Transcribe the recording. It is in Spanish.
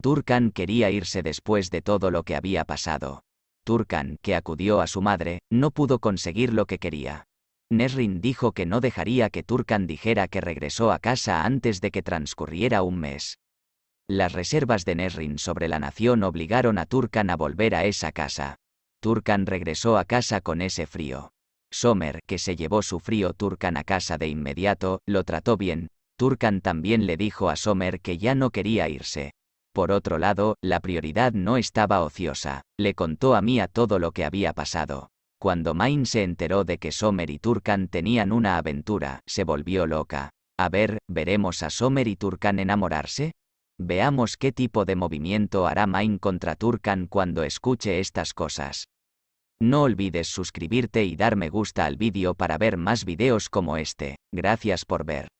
Turkan quería irse después de todo lo que había pasado. Turkan, que acudió a su madre, no pudo conseguir lo que quería. Nesrin dijo que no dejaría que Turkan dijera que regresó a casa antes de que transcurriera un mes. Las reservas de Nesrin sobre la nación obligaron a Turkan a volver a esa casa. Turkan regresó a casa con ese frío. Somer, que se llevó su frío Turkan a casa de inmediato, lo trató bien. Turkan también le dijo a Somer que ya no quería irse. Por otro lado, la prioridad no estaba ociosa. Le contó a Mia todo lo que había pasado. Cuando Main se enteró de que Somer y Turkan tenían una aventura, se volvió loca. A ver, ¿veremos a Somer y Turkan enamorarse? Veamos qué tipo de movimiento hará Main contra Turkan cuando escuche estas cosas. No olvides suscribirte y dar me gusta al vídeo para ver más videos como este. Gracias por ver.